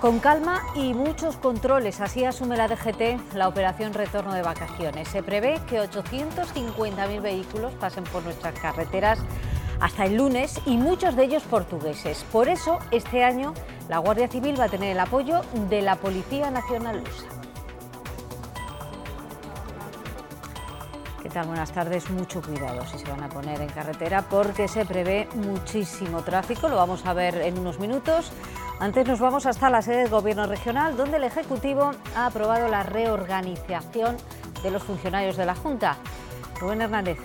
Con calma y muchos controles, así asume la DGT la operación retorno de vacaciones. Se prevé que 850.000 vehículos pasen por nuestras carreteras hasta el lunes y muchos de ellos portugueses. Por eso, este año la Guardia Civil va a tener el apoyo de la Policía Nacional Lusa. ¿Qué tal? Buenas tardes. Mucho cuidado si se van a poner en carretera porque se prevé muchísimo tráfico. Lo vamos a ver en unos minutos. Antes nos vamos hasta la sede del Gobierno regional, donde el Ejecutivo ha aprobado la reorganización de los funcionarios de la Junta. Rubén Hernández.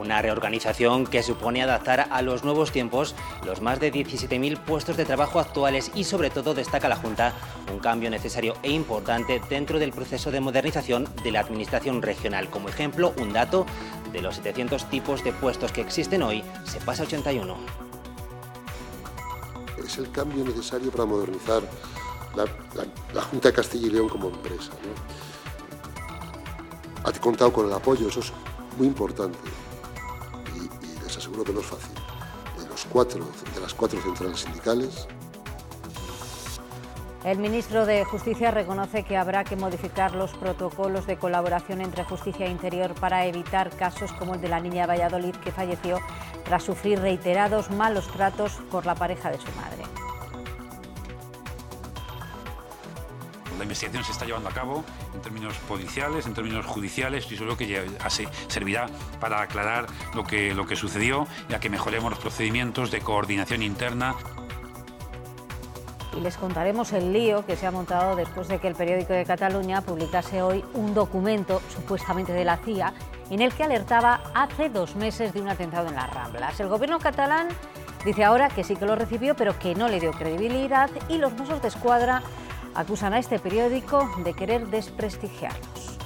Una reorganización que supone adaptar a los nuevos tiempos los más de 17.000 puestos de trabajo actuales y sobre todo destaca la Junta un cambio necesario e importante dentro del proceso de modernización de la Administración regional. Como ejemplo, un dato, de los 700 tipos de puestos que existen hoy, se pasa a 81 es el cambio necesario para modernizar la, Junta de Castilla y León como empresa. Ha contado con el apoyo, eso es muy importante y, y les aseguro que no es fácil, de, los cuatro, de las cuatro centrales sindicales el ministro de Justicia reconoce que habrá que modificar los protocolos de colaboración entre justicia e interior para evitar casos como el de la niña Valladolid que falleció tras sufrir reiterados malos tratos por la pareja de su madre. La investigación se está llevando a cabo en términos policiales, en términos judiciales, y eso es lo que servirá para aclarar lo que, lo que sucedió y a que mejoremos los procedimientos de coordinación interna y les contaremos el lío que se ha montado después de que el periódico de Cataluña publicase hoy un documento supuestamente de la CIA en el que alertaba hace dos meses de un atentado en las Ramblas. El gobierno catalán dice ahora que sí que lo recibió pero que no le dio credibilidad y los Mossos de Escuadra acusan a este periódico de querer desprestigiarnos.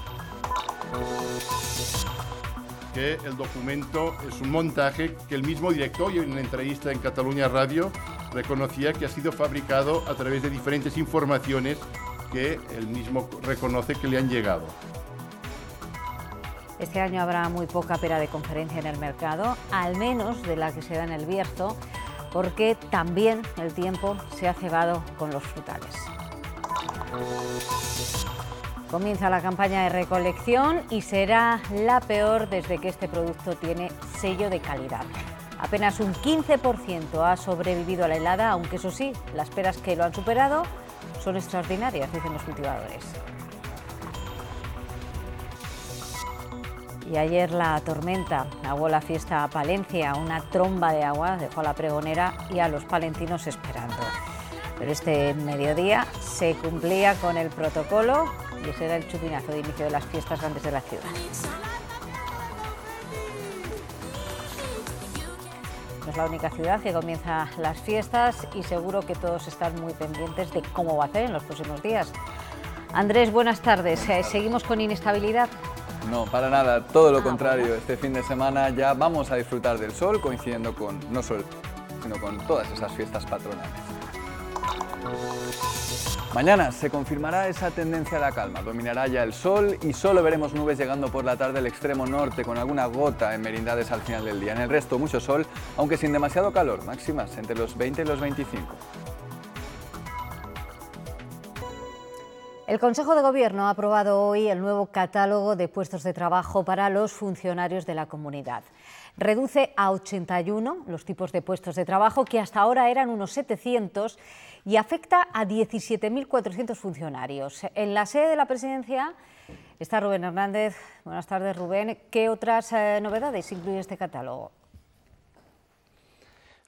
Que el documento es un montaje que el mismo director, en una entrevista en Cataluña Radio, reconocía que ha sido fabricado a través de diferentes informaciones que él mismo reconoce que le han llegado. Este año habrá muy poca pera de conferencia en el mercado, al menos de la que se da en el Bierzo, porque también el tiempo se ha cebado con los frutales. Comienza la campaña de recolección y será la peor desde que este producto tiene sello de calidad. Apenas un 15% ha sobrevivido a la helada, aunque eso sí, las peras que lo han superado son extraordinarias, dicen los cultivadores. Y ayer la tormenta ahogó la fiesta a Palencia, una tromba de agua dejó a la pregonera y a los palentinos esperando. Pero este mediodía se cumplía con el protocolo y ese era el chupinazo de inicio de las fiestas antes de la ciudad. es la única ciudad que comienza las fiestas y seguro que todos están muy pendientes de cómo va a ser en los próximos días. Andrés, buenas tardes. ¿Seguimos con inestabilidad? No, para nada, todo lo ah, contrario. Este fin de semana ya vamos a disfrutar del sol coincidiendo con no solo sino con todas esas fiestas patronales. Mañana se confirmará esa tendencia a la calma, dominará ya el sol y solo veremos nubes llegando por la tarde al extremo norte con alguna gota en merindades al final del día. En el resto mucho sol, aunque sin demasiado calor, máximas entre los 20 y los 25. El Consejo de Gobierno ha aprobado hoy el nuevo catálogo de puestos de trabajo para los funcionarios de la comunidad. Reduce a 81 los tipos de puestos de trabajo que hasta ahora eran unos 700 y afecta a 17.400 funcionarios. En la sede de la presidencia está Rubén Hernández. Buenas tardes, Rubén. ¿Qué otras eh, novedades incluye este catálogo?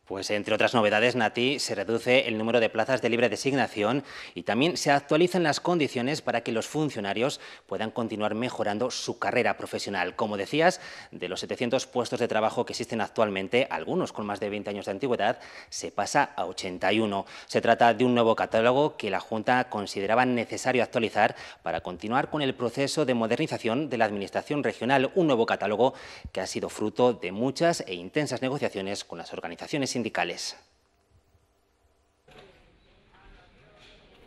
Pues entre otras novedades, Nati, se reduce el número de plazas de libre designación y también se actualizan las condiciones para que los funcionarios puedan continuar mejorando su carrera profesional. Como decías, de los 700 puestos de trabajo que existen actualmente, algunos con más de 20 años de antigüedad, se pasa a 81. Se trata de un nuevo catálogo que la Junta consideraba necesario actualizar para continuar con el proceso de modernización de la Administración regional, un nuevo catálogo que ha sido fruto de muchas e intensas negociaciones con las organizaciones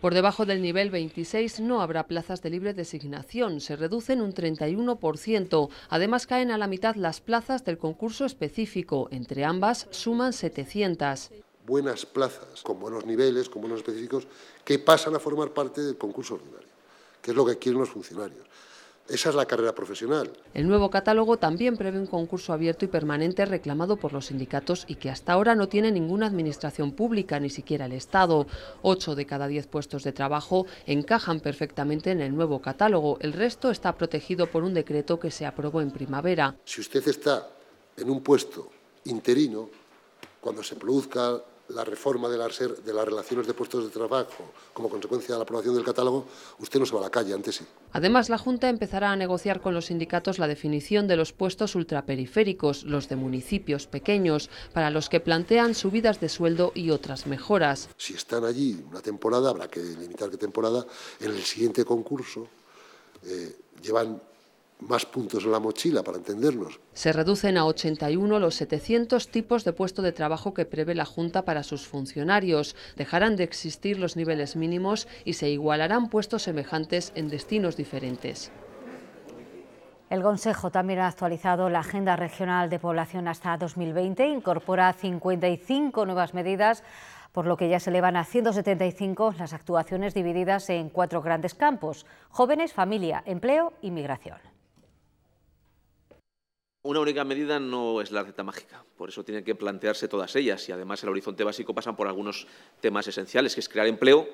por debajo del nivel 26 no habrá plazas de libre designación, se reducen un 31%. Además caen a la mitad las plazas del concurso específico, entre ambas suman 700. Buenas plazas, con buenos niveles, con buenos específicos, que pasan a formar parte del concurso ordinario, que es lo que quieren los funcionarios. Esa es la carrera profesional. El nuevo catálogo también prevé un concurso abierto y permanente reclamado por los sindicatos y que hasta ahora no tiene ninguna administración pública, ni siquiera el Estado. Ocho de cada diez puestos de trabajo encajan perfectamente en el nuevo catálogo. El resto está protegido por un decreto que se aprobó en primavera. Si usted está en un puesto interino, cuando se produzca la reforma er, de las, relaciones de puestos de trabajo como consecuencia de la aprobación del catálogo, usted no se va a la calle, antes sí. Además, la Junta empezará a negociar con los sindicatos la definición de los puestos ultraperiféricos, los de municipios pequeños, para los que plantean subidas de sueldo y otras mejoras. Si están allí una temporada, habrá que limitar qué temporada, en el siguiente concurso eh, llevan más puntos en la mochila, para entendernos. Se reducen a 81 los 700 tipos de puesto de trabajo que prevé la Junta para sus funcionarios. Dejarán de existir los niveles mínimos y se igualarán puestos semejantes en destinos diferentes. El Consejo también ha actualizado la Agenda Regional de Población hasta 2020, incorpora 55 nuevas medidas por lo que ya se elevan a 175 las actuaciones divididas en cuatro grandes campos, jóvenes, familia, empleo y migración. Una única medida no es la receta mágica, por eso tienen que plantearse todas ellas y además el horizonte básico pasa por algunos temas esenciales, que es crear empleo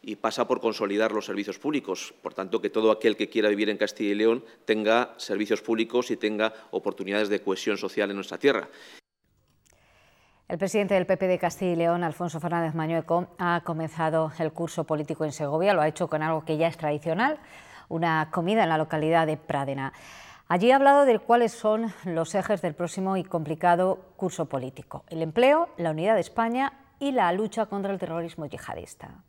y pasa por consolidar los servicios públicos, por tanto que todo aquel que quiera vivir en Castilla y León tenga servicios públicos y tenga oportunidades de cohesión social en nuestra tierra. El presidente del PP de Castilla y León, Alfonso Fernández Mañueco, ha comenzado el curso político en Segovia, lo ha hecho con algo que ya es tradicional, una comida en la localidad de Pradena. Allí ha hablado de cuáles son los ejes del próximo y complicado curso político, el empleo, la unidad de España y la lucha contra el terrorismo yihadista.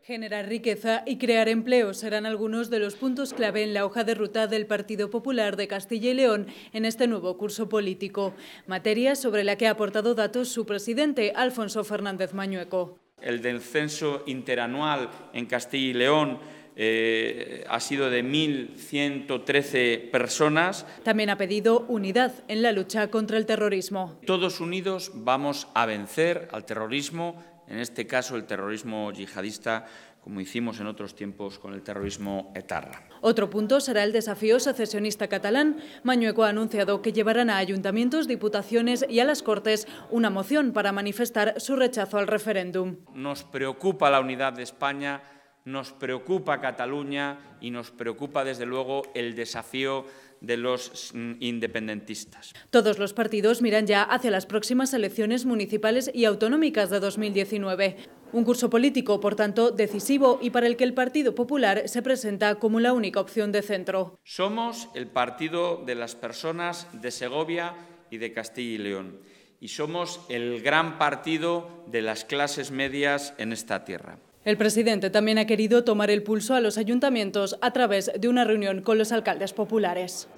Generar riqueza y crear empleo serán algunos de los puntos clave en la hoja de ruta del Partido Popular de Castilla y León en este nuevo curso político, materia sobre la que ha aportado datos su presidente, Alfonso Fernández Mañueco. El del censo interanual en Castilla y León eh, ha sido de 1.113 personas. También ha pedido unidad en la lucha contra el terrorismo. Todos unidos vamos a vencer al terrorismo, en este caso el terrorismo yihadista como hicimos en otros tiempos con el terrorismo etarra. Otro punto será el desafío secesionista catalán. Mañueco ha anunciado que llevarán a ayuntamientos, diputaciones y a las Cortes una moción para manifestar su rechazo al referéndum. Nos preocupa la unidad de España nos preocupa Cataluña y nos preocupa desde luego el desafío de los mm, independentistas. Todos los partidos miran ya hacia las próximas elecciones municipales y autonómicas de 2019. Un curso político, por tanto, decisivo y para el que el Partido Popular se presenta como la única opción de centro. Somos el partido de las personas de Segovia y de Castilla y León y somos el gran partido de las clases medias en esta tierra. El presidente también ha querido tomar el pulso a los ayuntamientos a través de una reunión con los alcaldes populares.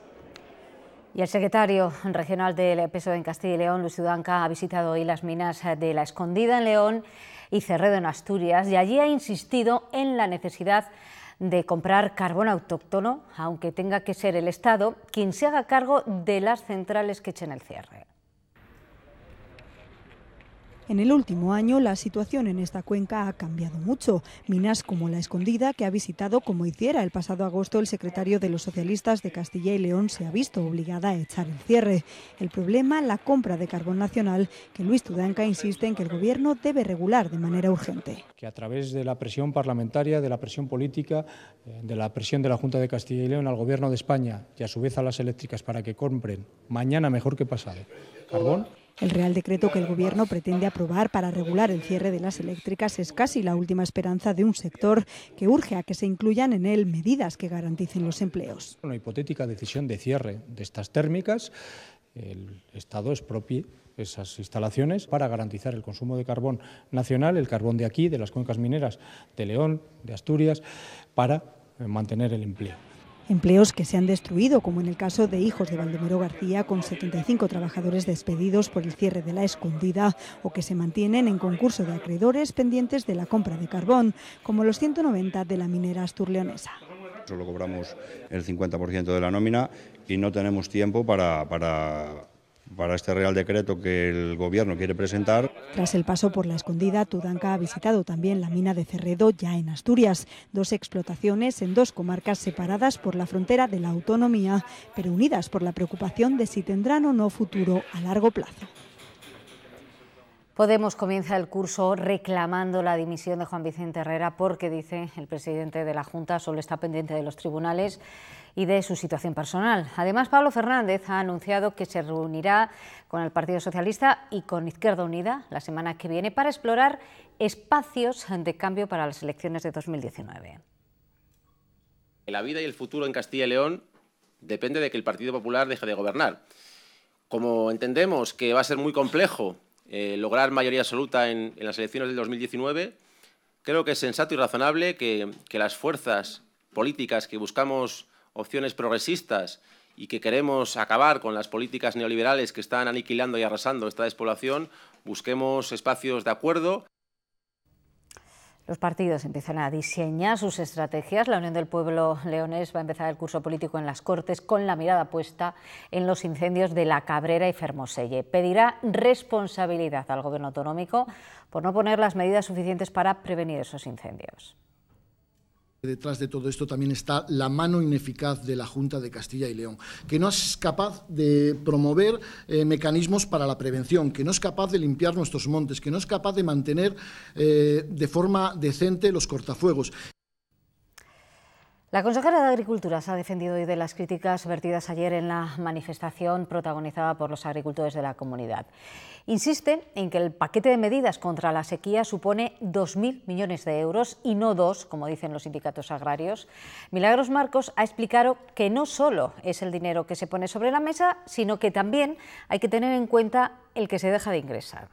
Y el secretario regional del PSOE en Castilla y León, Luis Udanca, ha visitado hoy las minas de La Escondida en León y Cerredo en Asturias y allí ha insistido en la necesidad de comprar carbón autóctono, aunque tenga que ser el Estado quien se haga cargo de las centrales que echen el cierre. En el último año la situación en esta cuenca ha cambiado mucho. Minas como La Escondida, que ha visitado como hiciera el pasado agosto el secretario de los socialistas de Castilla y León, se ha visto obligada a echar el cierre. El problema, la compra de carbón nacional, que Luis Tudanca insiste en que el Gobierno debe regular de manera urgente. Que a través de la presión parlamentaria, de la presión política, eh, de la presión de la Junta de Castilla y León al Gobierno de España y a su vez a las eléctricas para que compren mañana mejor que pasado carbón el Real Decreto que el Gobierno pretende aprobar para regular el cierre de las eléctricas es casi la última esperanza de un sector que urge a que se incluyan en él medidas que garanticen los empleos. Una hipotética decisión de cierre de estas térmicas, el Estado expropie esas instalaciones para garantizar el consumo de carbón nacional, el carbón de aquí, de las cuencas mineras de León, de Asturias, para mantener el empleo. Empleos que se han destruido, como en el caso de Hijos de Valdemoro García, con 75 trabajadores despedidos por el cierre de la escondida, o que se mantienen en concurso de acreedores pendientes de la compra de carbón, como los 190 de la minera asturleonesa. Solo cobramos el 50% de la nómina y no tenemos tiempo para, para para este Real Decreto que el Gobierno quiere presentar. Tras el paso por la escondida, Tudanca ha visitado también la mina de Cerredo, ya en Asturias. Dos explotaciones en dos comarcas separadas por la frontera de la autonomía, pero unidas por la preocupación de si tendrán o no futuro a largo plazo. Podemos comienza el curso reclamando la dimisión de Juan Vicente Herrera porque, dice el presidente de la Junta, solo está pendiente de los tribunales y de su situación personal. Además, Pablo Fernández ha anunciado que se reunirá con el Partido Socialista y con Izquierda Unida la semana que viene para explorar espacios de cambio para las elecciones de 2019. La vida y el futuro en Castilla y León depende de que el Partido Popular deje de gobernar. Como entendemos que va a ser muy complejo eh, lograr mayoría absoluta en, las elecciones del 2019, creo que es sensato y razonable que, que las fuerzas políticas que buscamos opciones progresistas y que queremos acabar con las políticas neoliberales que están aniquilando y arrasando esta despoblación, busquemos espacios de acuerdo los partidos empiezan a diseñar sus estrategias. La Unión del Pueblo Leonés va a empezar el curso político en las Cortes con la mirada puesta en los incendios de La Cabrera y Fermoselle. Pedirá responsabilidad al Gobierno autonómico por no poner las medidas suficientes para prevenir esos incendios. Detrás de todo esto también está la mano ineficaz de la Junta de Castilla y León, que no es capaz de promover eh, mecanismos para la prevención, que no es capaz de limpiar nuestros montes, que no es capaz de mantener eh, de forma decente los cortafuegos. La consejera de Agricultura se ha defendido hoy de las críticas vertidas ayer en la manifestación protagonizada por los agricultores de la comunidad. Insiste en que el paquete de medidas contra la sequía supone 2.000 millones de euros y no dos, como dicen los sindicatos agrarios. Milagros Marcos ha explicado que no solo es el dinero que se pone sobre la mesa, sino que también hay que tener en cuenta el que se deja de ingresar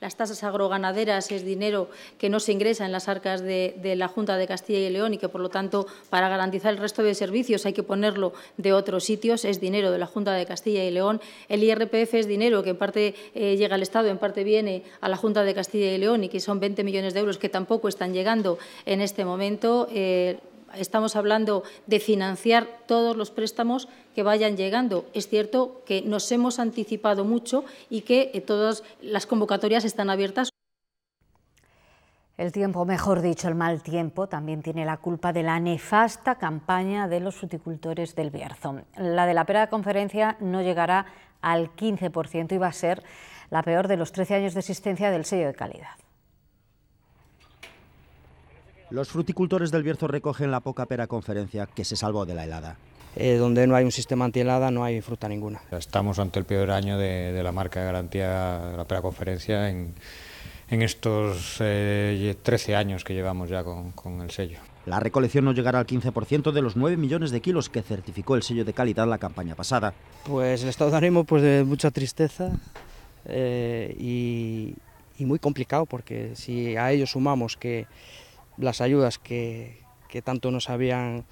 las tasas agroganaderas es dinero que no se ingresa en las arcas de, la Junta de Castilla y León y que, por lo tanto, para garantizar el resto de servicios hay que ponerlo de otros sitios, es dinero de la Junta de Castilla y León. El IRPF es dinero que en parte eh, llega al Estado, en parte viene a la Junta de Castilla y León y que son 20 millones de euros que tampoco están llegando en este momento. Eh, estamos hablando de financiar todos los préstamos que vayan llegando. Es cierto que nos hemos anticipado mucho y que eh, todas las convocatorias están abiertas. El tiempo, mejor dicho, el mal tiempo, también tiene la culpa de la nefasta campaña de los fruticultores del Bierzo. La de la pera de conferencia no llegará al 15% y va a ser la peor de los 13 años de existencia del sello de calidad. Los fruticultores del Bierzo recogen la poca pera conferencia que se salvó de la helada. Eh, donde no hay un sistema antihelada no hay fruta ninguna. Estamos ante el peor año de, la marca de garantía de la pera conferencia en, estos 13 eh, años que llevamos ya con, el sello. La recolección no llegará al 15% de los 9 millones de kilos que certificó el sello de calidad la campaña pasada. Pues el estado de ánimo pues de mucha tristeza eh, y, y muy complicado porque si a ello sumamos que las ayudas que, tanto nos habían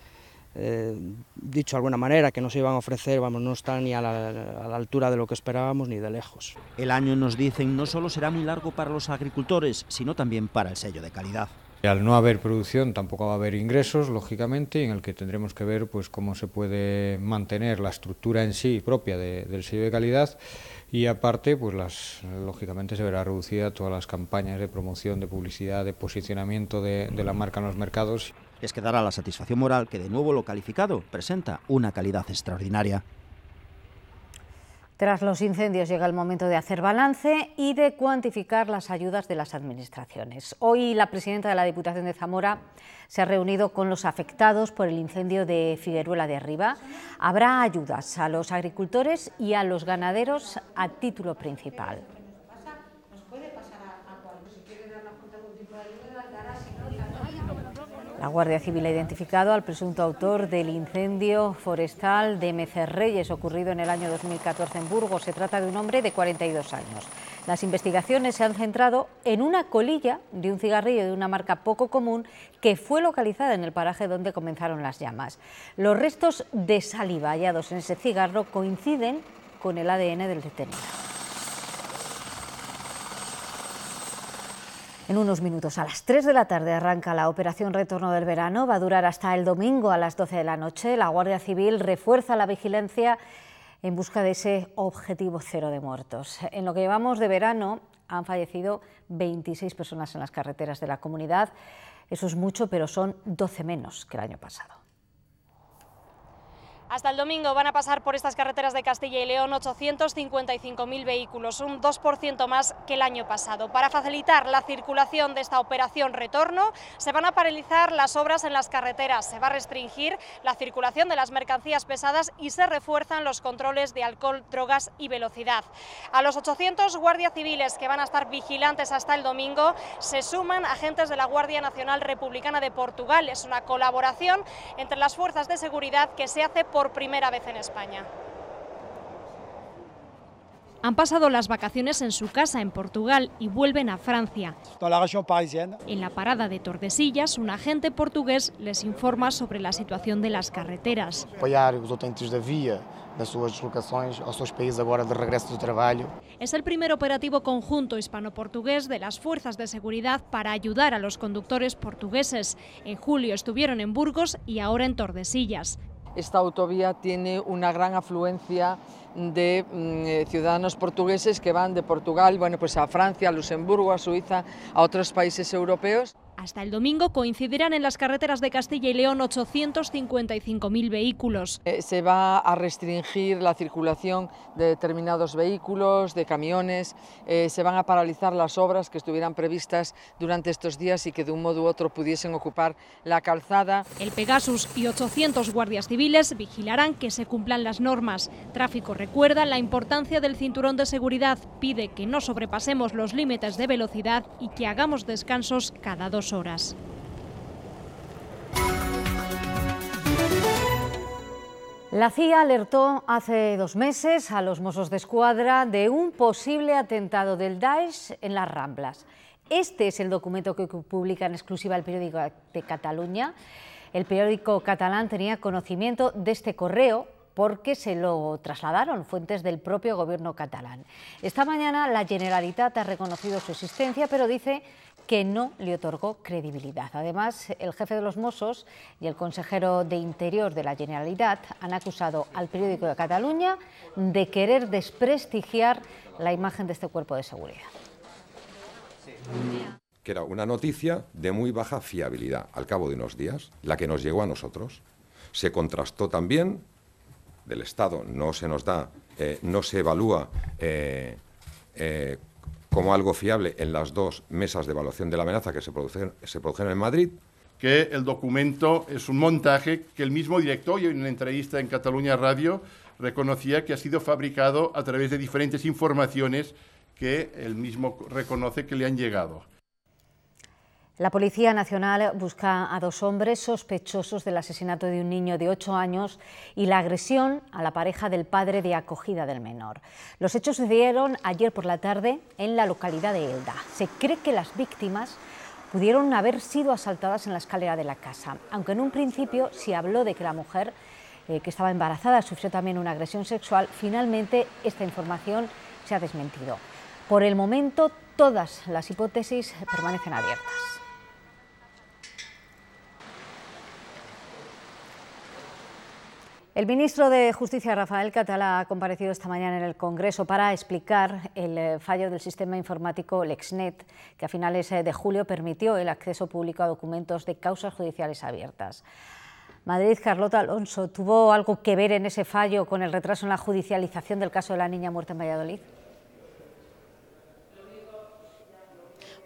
eh, dicho de alguna manera que nos iban a ofrecer, vamos, no están ni a la, altura de lo que esperábamos ni de lejos. El año, nos dicen, no solo será muy largo para los agricultores, sino también para el sello de calidad al no haber producción tampoco va a haber ingresos, lógicamente, en el que tendremos que ver pues, cómo se puede mantener la estructura en sí propia del sello de calidad y aparte, pues las, lógicamente se verá reducida todas las campañas de promoción, de publicidad, de posicionamiento de, la marca en los mercados. Les dará la satisfacción moral que de nuevo lo calificado presenta una calidad extraordinaria. Tras los incendios llega el momento de hacer balance y de cuantificar las ayudas de las administraciones. Hoy la presidenta de la Diputación de Zamora se ha reunido con los afectados por el incendio de Figueruela de Arriba. Habrá ayudas a los agricultores y a los ganaderos a título principal. La Guardia Civil ha identificado al presunto autor del incendio forestal de Mecerreyes ocurrido en el año 2014 en Burgos. Se trata de un hombre de 42 años. Las investigaciones se han centrado en una colilla de un cigarrillo de una marca poco común que fue localizada en el paraje donde comenzaron las llamas. Los restos de saliva hallados en ese cigarro coinciden con el ADN del detenido. En unos minutos, a las 3 de la tarde, arranca la operación Retorno del Verano. Va a durar hasta el domingo a las 12 de la noche. La Guardia Civil refuerza la vigilancia en busca de ese objetivo cero de muertos. En lo que llevamos de verano, han fallecido 26 personas en las carreteras de la comunidad. Eso es mucho, pero son 12 menos que el año pasado. Hasta el domingo van a pasar por estas carreteras de Castilla y León 855.000 vehículos, un 2% más que el año pasado. Para facilitar la circulación de esta operación retorno, se van a paralizar las obras en las carreteras, se va a restringir la circulación de las mercancías pesadas y se refuerzan los controles de alcohol, drogas y velocidad. A los 800 guardias civiles que van a estar vigilantes hasta el domingo se suman agentes de la Guardia Nacional Republicana de Portugal. Es una colaboración entre las fuerzas de seguridad que se hace por primera vez en España. Han pasado las vacaciones en su casa en Portugal y vuelven a Francia. En la parada de Tordesillas, un agente portugués les informa sobre la situación de las carreteras. Es el primer operativo conjunto hispano-portugués de las fuerzas de seguridad para ayudar a los conductores portugueses. En julio estuvieron en Burgos y ahora en Tordesillas esta autovía tiene una gran afluencia de mm, eh, ciudadanos portugueses que van de Portugal, bueno, pues a Francia, a Luxemburgo, a Suiza, a otros países europeos. Hasta el domingo coincidirán en las carreteras de Castilla y León 855.000 vehículos. Eh, se va a restringir la circulación de determinados vehículos, de camiones, eh, se van a paralizar las obras que estuvieran previstas durante estos días y que de un modo u otro pudiesen ocupar la calzada. El Pegasus y 800 guardias civiles vigilarán que se cumplan las normas. Tráfico recuerda la importancia del cinturón de seguridad, pide que no sobrepasemos los límites de velocidad y que hagamos descansos cada dos horas. La CIA alertó hace dos meses a los mozos de Escuadra de un posible atentado del Daesh en las Ramblas. Este es el documento que publica en exclusiva el periódico de Cataluña. El periódico catalán tenía conocimiento de este correo porque se lo trasladaron fuentes del propio gobierno catalán. Esta mañana la Generalitat ha reconocido su existencia, pero dice que no le otorgó credibilidad. Además, el jefe de los Mossos y el consejero de Interior de la Generalitat han acusado al periódico de Cataluña de querer desprestigiar la imagen de este cuerpo de seguridad. Que era una noticia de muy baja fiabilidad al cabo de unos días, la que nos llegó a nosotros. Se contrastó también del Estado no se nos da, eh, no se evalúa eh, eh, como algo fiable en las dos mesas de evaluación de la amenaza que se produjeron, se produjeron en Madrid. Que el documento es un montaje que el mismo director, en una entrevista en Cataluña Radio, reconocía que ha sido fabricado a través de diferentes informaciones que él mismo reconoce que le han llegado. La Policía Nacional busca a dos hombres sospechosos del asesinato de un niño de 8 años y la agresión a la pareja del padre de acogida del menor. Los hechos sucedieron ayer por la tarde en la localidad de Elda. Se cree que las víctimas pudieron haber sido asaltadas en la escalera de la casa, aunque en un principio se habló de que la mujer eh, que estaba embarazada sufrió también una agresión sexual. Finalmente, esta información se ha desmentido. Por el momento, todas las hipótesis permanecen abiertas. El ministro de Justicia, Rafael Catalá, ha comparecido esta mañana en el Congreso para explicar el eh, fallo del sistema informático LexNet, que a finales eh, de julio permitió el acceso público a documentos de causas judiciales abiertas. Madrid, Carlota Alonso, ¿tuvo algo que ver en ese fallo con el retraso en la judicialización del caso de la niña muerta en Valladolid?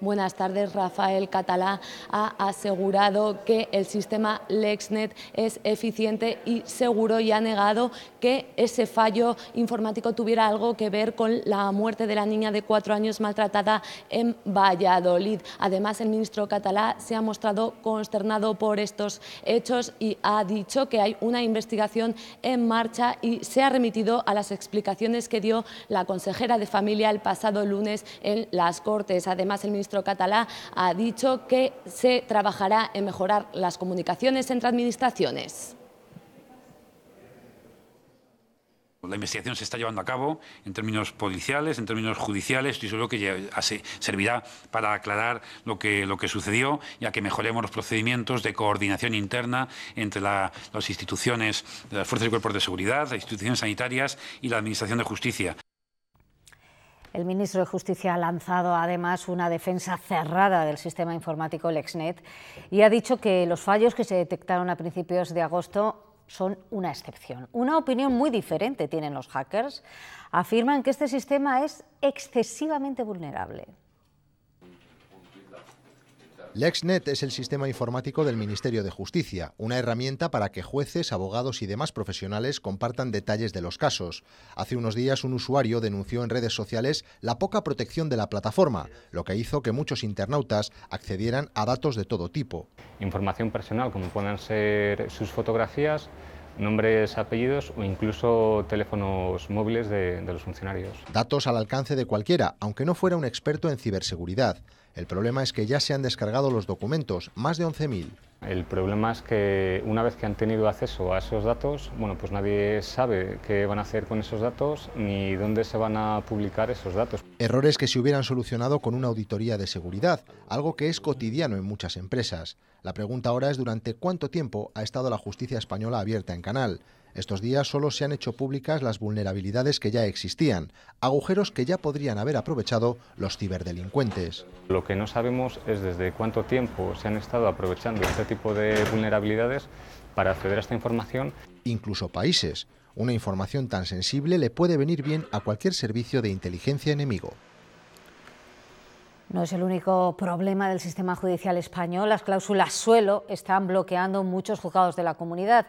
Buenas tardes, Rafael Catalá ha asegurado que el sistema LexNet es eficiente y seguro y ha negado que ese fallo informático tuviera algo que ver con la muerte de la niña de cuatro años maltratada en Valladolid. Además, el ministro Catalá se ha mostrado consternado por estos hechos y ha dicho que hay una investigación en marcha y se ha remitido a las explicaciones que dio la consejera de Familia el pasado lunes en las Cortes. Además, el ministro ministro catalá ha dicho que se trabajará en mejorar las comunicaciones entre administraciones. La investigación se está llevando a cabo en términos policiales, en términos judiciales, y lo que servirá para aclarar lo que, sucedió y a que mejoremos los procedimientos de coordinación interna entre las instituciones las fuerzas y cuerpos de seguridad, las instituciones sanitarias y la Administración de Justicia. El ministro de Justicia ha lanzado además una defensa cerrada del sistema informático LexNet y ha dicho que los fallos que se detectaron a principios de agosto son una excepción. Una opinión muy diferente tienen los hackers. Afirman que este sistema es excesivamente vulnerable. LexNet es el sistema informático del Ministerio de Justicia, una herramienta para que jueces, abogados y demás profesionales compartan detalles de los casos. Hace unos días un usuario denunció en redes sociales la poca protección de la plataforma, lo que hizo que muchos internautas accedieran a datos de todo tipo. Información personal, como puedan ser sus fotografías, nombres, apellidos o incluso teléfonos móviles de, de los funcionarios. Datos al alcance de cualquiera, aunque no fuera un experto en ciberseguridad. El problema es que ya se han descargado los documentos, más de 11.000. El problema es que una vez que han tenido acceso a esos datos, bueno, pues nadie sabe qué van a hacer con esos datos ni dónde se van a publicar esos datos. Errores que se hubieran solucionado con una auditoría de seguridad, algo que es cotidiano en muchas empresas. La pregunta ahora es durante cuánto tiempo ha estado la justicia española abierta en canal. Estos días solo se han hecho públicas las vulnerabilidades que ya existían, agujeros que ya podrían haber aprovechado los ciberdelincuentes. Lo que no sabemos es desde cuánto tiempo se han estado aprovechando este tipo de vulnerabilidades para acceder a esta información. Incluso países. Una información tan sensible le puede venir bien a cualquier servicio de inteligencia enemigo. No es el único problema del sistema judicial español. Las cláusulas suelo están bloqueando muchos juzgados de la comunidad.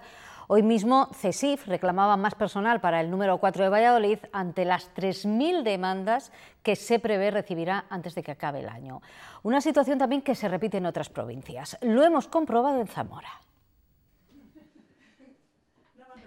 Hoy mismo CESIF reclamaba más personal para el número 4 de Valladolid ante las 3.000 demandas que se prevé recibirá antes de que acabe el año. Una situación también que se repite en otras provincias. Lo hemos comprobado en Zamora.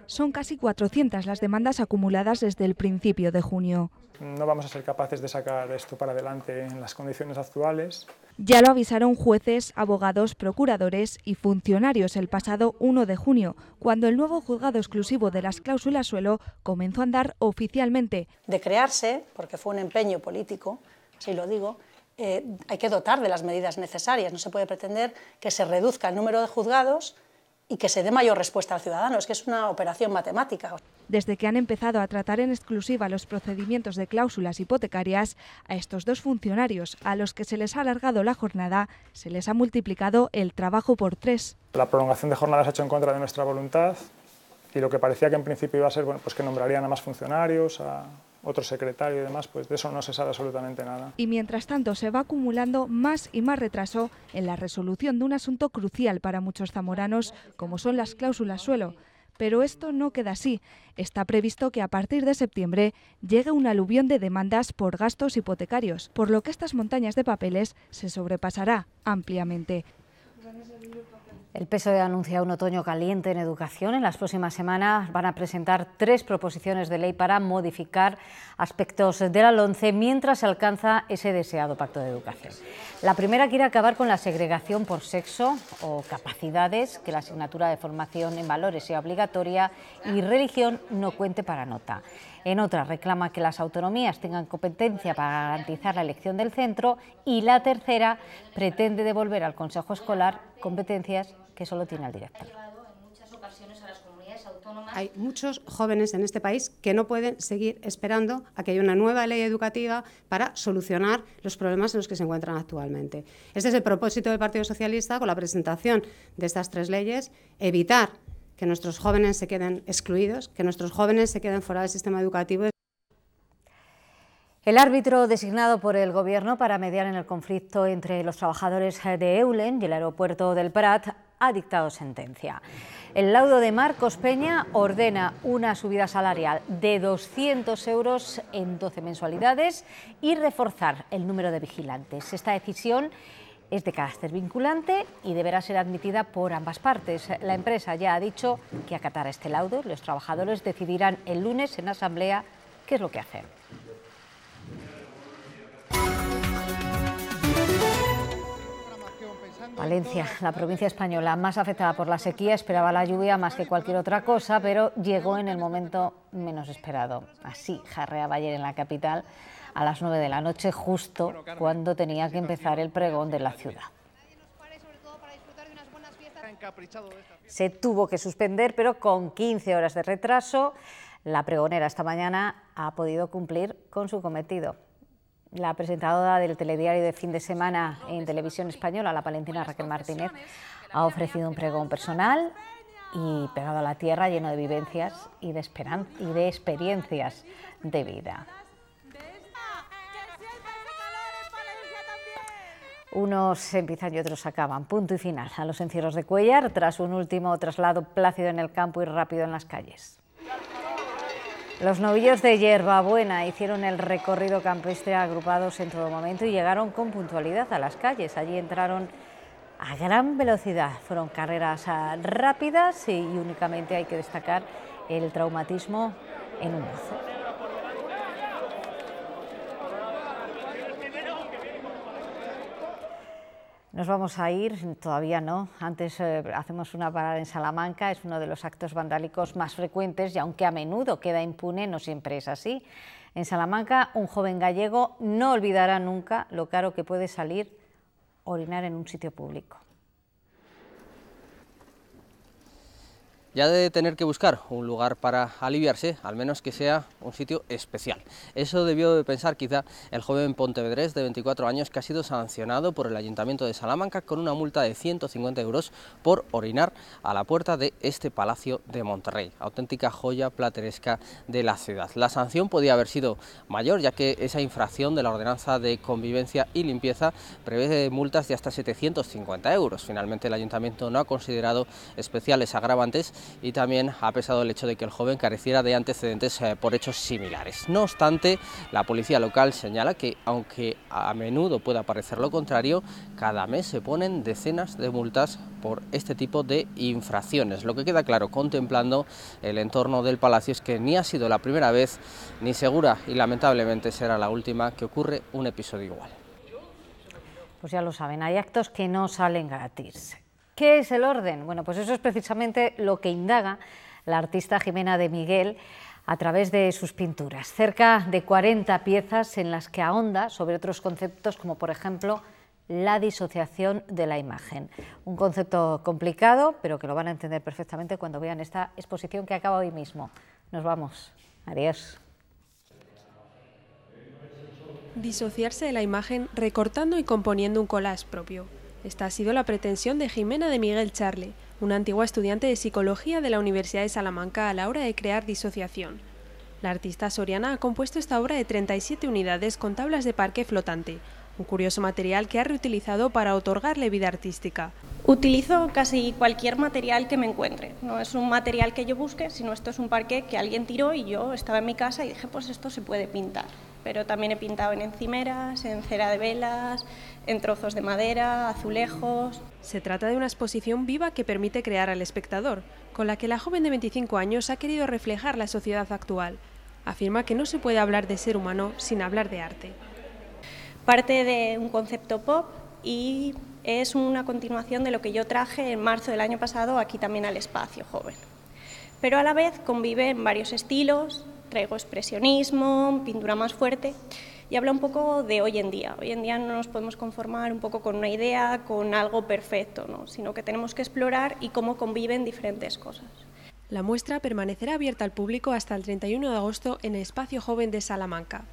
Son casi 400 las demandas acumuladas desde el principio de junio. No vamos a ser capaces de sacar esto para adelante en las condiciones actuales. Ya lo avisaron jueces, abogados, procuradores y funcionarios el pasado 1 de junio, cuando el nuevo juzgado exclusivo de las cláusulas suelo comenzó a andar oficialmente. De crearse, porque fue un empeño político, si lo digo, eh, hay que dotar de las medidas necesarias. No se puede pretender que se reduzca el número de juzgados y que se dé mayor respuesta al ciudadano. Es que es una operación matemática. Desde que han empezado a tratar en exclusiva los procedimientos de cláusulas hipotecarias, a estos dos funcionarios, a los que se les ha alargado la jornada, se les ha multiplicado el trabajo por tres. La prolongación de jornadas ha hecho en contra de nuestra voluntad y lo que parecía que en principio iba a ser bueno, pues que nombrarían a más funcionarios, a, otro secretario y demás, pues de eso no se sabe absolutamente nada. Y mientras tanto se va acumulando más y más retraso en la resolución de un asunto crucial para muchos zamoranos, como son las cláusulas suelo. Pero esto no queda así. Está previsto que a partir de septiembre llegue un aluvión de demandas por gastos hipotecarios, por lo que estas montañas de papeles se sobrepasará ampliamente. El PSOE anuncia un otoño caliente en educación. En las próximas semanas van a presentar tres proposiciones de ley para modificar aspectos de la LONCE mientras se alcanza ese deseado pacto de educación. La primera quiere acabar con la segregación por sexo o capacidades, que la asignatura de formación en valores sea obligatoria y religión no cuente para nota. En otra reclama que las autonomías tengan competencia para garantizar la elección del centro y la tercera pretende devolver al Consejo Escolar competencias que solo tiene el director. Hay muchos jóvenes en este país que no pueden seguir esperando a que haya una nueva ley educativa para solucionar los problemas en los que se encuentran actualmente. Este es el propósito del Partido Socialista con la presentación de estas tres leyes, evitar que nuestros jóvenes se queden excluidos, que nuestros jóvenes se queden fuera del sistema educativo. El árbitro designado por el Gobierno para mediar en el conflicto entre los trabajadores de Eulen y el aeropuerto del Prat ha dictado sentencia. El laudo de Marcos Peña ordena una subida salarial de 200 euros en 12 mensualidades y reforzar el número de vigilantes. Esta decisión es de carácter vinculante y deberá ser admitida por ambas partes. La empresa ya ha dicho que acatará este laudo. Los trabajadores decidirán el lunes en asamblea qué es lo que hacen. Valencia, la provincia española más afectada por la sequía, esperaba la lluvia más que cualquier otra cosa, pero llegó en el momento menos esperado. Así jarreaba ayer en la capital a las 9 de la noche, justo cuando tenía que empezar el pregón de la ciudad. Se tuvo que suspender, pero con 15 horas de retraso, la pregonera esta mañana ha podido cumplir con su cometido. La presentadora del telediario de fin de semana en televisión española, la palentina Raquel Martínez, ha ofrecido un pregón personal y pegado a la tierra lleno de vivencias y de, esperan y de experiencias de vida. Unos empiezan y otros acaban. Punto y final a los encierros de Cuellar tras un último traslado plácido en el campo y rápido en las calles. Los novillos de Buena hicieron el recorrido campestre agrupados en todo momento y llegaron con puntualidad a las calles. Allí entraron a gran velocidad. Fueron carreras ah, rápidas y únicamente hay que destacar el traumatismo en un mozo. Nos vamos a ir, todavía no, antes eh, hacemos una parada en Salamanca, es uno de los actos vandálicos más frecuentes y aunque a menudo queda impune, no siempre es así. En Salamanca, un joven gallego no olvidará nunca lo caro que puede salir orinar en un sitio público. ya de tener que buscar un lugar para aliviarse, al menos que sea un sitio especial. Eso debió de pensar quizá el joven pontevedrés de 24 años que ha sido sancionado por el Ayuntamiento de Salamanca con una multa de 150 euros por orinar a la puerta de este Palacio de Monterrey, auténtica joya plateresca de la ciudad. La sanción podía haber sido mayor ya que esa infracción de la ordenanza de convivencia y limpieza prevé multas de hasta 750 euros. Finalmente el Ayuntamiento no ha considerado especiales agravantes y también ha pesado el hecho de que el joven careciera de antecedentes eh, por hechos similares. No obstante, la policía local señala que, aunque a menudo pueda parecer lo contrario, cada mes se ponen decenas de multas por este tipo de infracciones. Lo que queda claro contemplando el entorno del palacio es que ni ha sido la primera vez ni segura y lamentablemente será la última que ocurre un episodio igual. Pues ya lo saben, hay actos que no salen gratis. ¿Qué es el orden? Bueno, pues eso es precisamente lo que indaga la artista Jimena de Miguel a través de sus pinturas. Cerca de 40 piezas en las que ahonda sobre otros conceptos como por ejemplo la disociación de la imagen. Un concepto complicado, pero que lo van a entender perfectamente cuando vean esta exposición que acaba hoy mismo. Nos vamos. Adiós. Disociarse de la imagen recortando y componiendo un collage propio. Esta ha sido la pretensión de Jimena de Miguel Charle, una antigua estudiante de psicología de la Universidad de Salamanca a la hora de crear disociación. La artista soriana ha compuesto esta obra de 37 unidades con tablas de parque flotante, un curioso material que ha reutilizado para otorgarle vida artística. Utilizo casi cualquier material que me encuentre, no es un material que yo busque, sino esto es un parque que alguien tiró y yo estaba en mi casa y dije, pues esto se puede pintar pero también he pintado en encimeras, en cera de velas, en trozos de madera, azulejos. Se trata de una exposición viva que permite crear al espectador, con la que la joven de 25 años ha querido reflejar la sociedad actual. Afirma que no se puede hablar de ser humano sin hablar de arte. Parte de un concepto pop y es una continuación de lo que yo traje en marzo del año pasado aquí también al espacio joven. Pero a la vez convive en varios estilos, traigo expresionismo, pintura más fuerte y habla un poco de hoy en día. Hoy en día no nos podemos conformar un poco con una idea, con algo perfecto, sino que tenemos que explorar y cómo conviven diferentes cosas. La muestra permanecerá abierta al público hasta el 31 de agosto en el Espacio Joven de Salamanca.